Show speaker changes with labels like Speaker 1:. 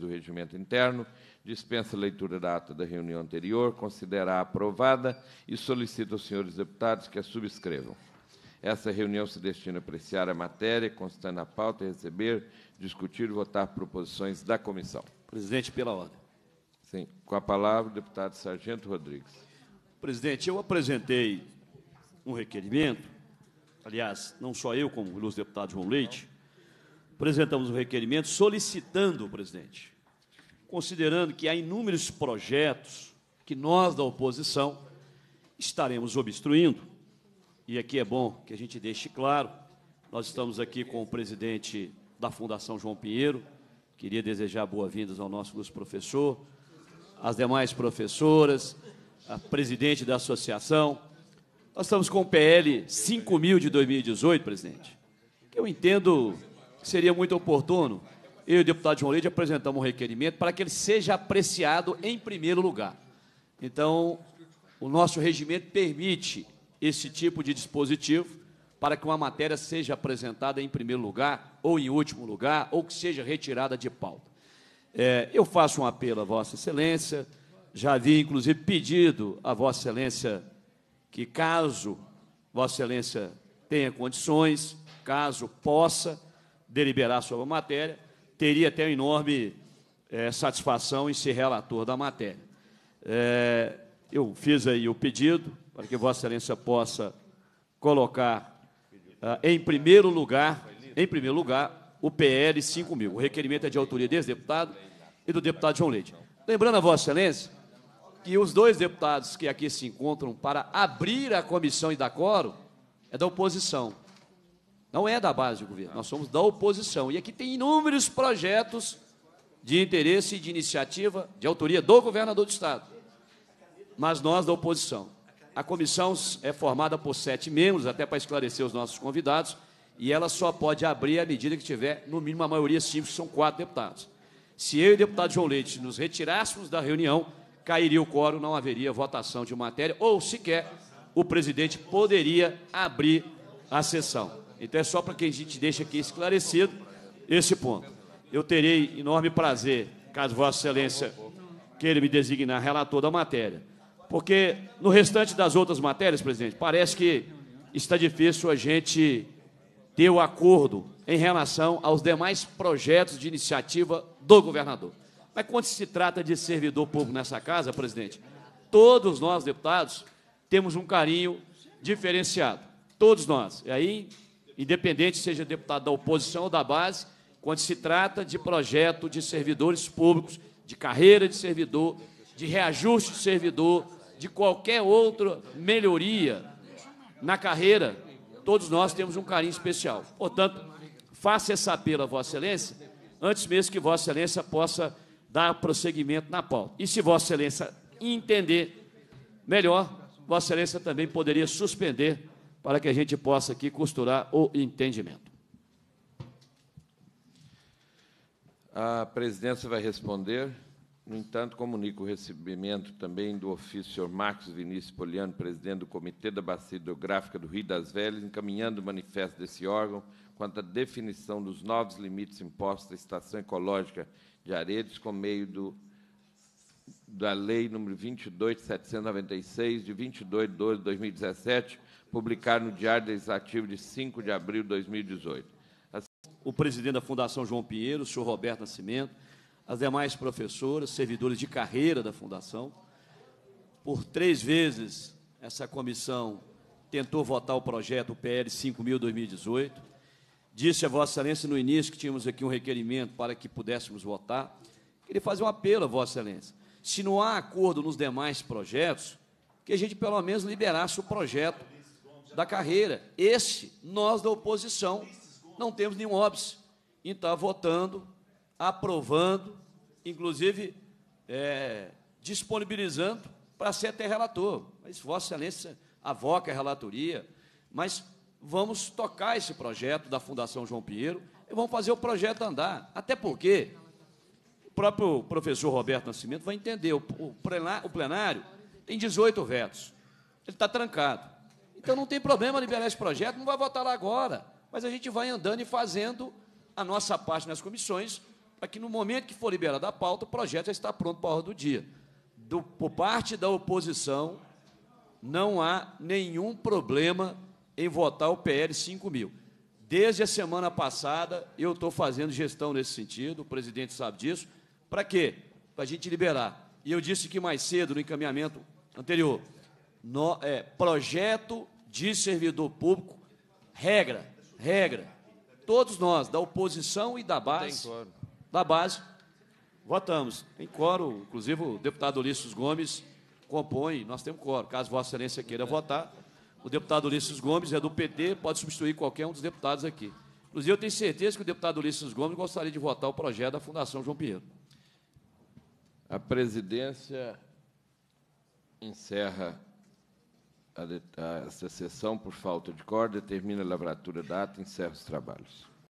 Speaker 1: do Regimento Interno, dispensa a leitura da ata da reunião anterior, considera aprovada e solicita aos senhores deputados que a subscrevam. Essa reunião se destina a apreciar a matéria, constando na pauta, receber, discutir e votar proposições da comissão.
Speaker 2: Presidente, pela ordem. Sim. Com a palavra, o deputado Sargento Rodrigues. Presidente, eu apresentei um requerimento, aliás, não só eu, como o ilustre deputado João Leite, Apresentamos o requerimento solicitando o presidente, considerando que há inúmeros projetos que nós da oposição estaremos obstruindo, e aqui é bom que a gente deixe claro, nós estamos aqui com o presidente da Fundação João Pinheiro, queria desejar boas-vindas ao nosso Lúcio Professor, às demais professoras, a presidente da associação. Nós estamos com o PL 5000 de 2018, presidente, que eu entendo seria muito oportuno eu e o deputado João Leite apresentamos um requerimento para que ele seja apreciado em primeiro lugar. Então, o nosso regimento permite esse tipo de dispositivo para que uma matéria seja apresentada em primeiro lugar, ou em último lugar, ou que seja retirada de pauta. É, eu faço um apelo à Vossa Excelência, já havia inclusive pedido à Vossa Excelência que, caso Vossa Excelência tenha condições, caso possa, deliberar sobre a matéria, teria até uma enorme é, satisfação em ser relator da matéria. É, eu fiz aí o pedido para que Vossa Excelência possa colocar ah, em primeiro lugar, em primeiro lugar, o PL 5000. O requerimento é de autoria desse deputado e do deputado João Leite. Lembrando a Vossa Excelência que os dois deputados que aqui se encontram para abrir a comissão e dar coro é da oposição. Não é da base do governo, nós somos da oposição. E aqui tem inúmeros projetos de interesse, e de iniciativa, de autoria do governador do Estado. Mas nós da oposição. A comissão é formada por sete membros, até para esclarecer os nossos convidados, e ela só pode abrir à medida que tiver, no mínimo, a maioria simples, são quatro deputados. Se eu e o deputado João Leite nos retirássemos da reunião, cairia o quórum, não haveria votação de matéria, ou sequer o presidente poderia abrir a sessão. Então é só para que a gente deixe aqui esclarecido esse ponto. Eu terei enorme prazer, caso Vossa Excelência queira me designar relator da matéria. Porque no restante das outras matérias, presidente, parece que está difícil a gente ter o acordo em relação aos demais projetos de iniciativa do governador. Mas quando se trata de servidor público nessa casa, presidente, todos nós, deputados, temos um carinho diferenciado. Todos nós. E aí, independente seja deputado da oposição ou da base, quando se trata de projeto de servidores públicos, de carreira de servidor, de reajuste de servidor, de qualquer outra melhoria na carreira, todos nós temos um carinho especial. Portanto, faça esse apelo a Vossa Excelência, antes mesmo que Vossa Excelência possa dar prosseguimento na pauta. E se Vossa Excelência entender melhor, Vossa Excelência também poderia suspender para que a gente possa aqui costurar o entendimento. A presidência vai
Speaker 1: responder. No entanto, comunico o recebimento também do ofício Sr. Marcos Vinícius Poliano, presidente do Comitê da Bacia Hidrográfica do Rio das Velhas, encaminhando o manifesto desse órgão quanto à definição dos novos limites impostos à Estação Ecológica de Aredes com meio do, da Lei nº 22.796, de 22 de 12 de 2017, publicar no Diário Legislativo de 5 de abril de
Speaker 2: 2018. O presidente da Fundação João Pinheiro, o senhor Roberto Nascimento, as demais professoras, servidores de carreira da Fundação. Por três vezes, essa comissão tentou votar o projeto PL 5.000-2018. Disse a Vossa Excelência no início que tínhamos aqui um requerimento para que pudéssemos votar. Queria fazer um apelo a Vossa Excelência. Se não há acordo nos demais projetos, que a gente pelo menos liberasse o projeto da carreira. Esse, nós da oposição, não temos nenhum óbvio em estar tá votando, aprovando, inclusive é, disponibilizando para ser até relator. Mas Vossa Excelência avoca a relatoria, mas vamos tocar esse projeto da Fundação João Pinheiro e vamos fazer o projeto andar. Até porque o próprio professor Roberto Nascimento vai entender, o plenário tem 18 vetos, ele está trancado. Então não tem problema liberar esse projeto, não vai votar lá agora. Mas a gente vai andando e fazendo a nossa parte nas comissões, para que no momento que for liberada a pauta, o projeto já está pronto para a hora do dia. Do, por parte da oposição, não há nenhum problema em votar o PL 5000. Desde a semana passada, eu estou fazendo gestão nesse sentido, o presidente sabe disso. Para quê? Para a gente liberar. E eu disse que mais cedo, no encaminhamento anterior, no, é, projeto de servidor público, regra, regra. Todos nós, da oposição e da base, da base, votamos. em coro, inclusive o deputado Ulisses Gomes compõe, nós temos coro. Caso Vossa Excelência queira é. votar, o deputado Ulisses Gomes é do PT, pode substituir qualquer um dos deputados aqui. Inclusive, eu tenho certeza que o deputado Ulisses Gomes gostaria de votar o projeto da Fundação João Pinheiro. A presidência encerra
Speaker 1: a sessão, por falta de cor, determina a lavratura da ata e encerra os trabalhos.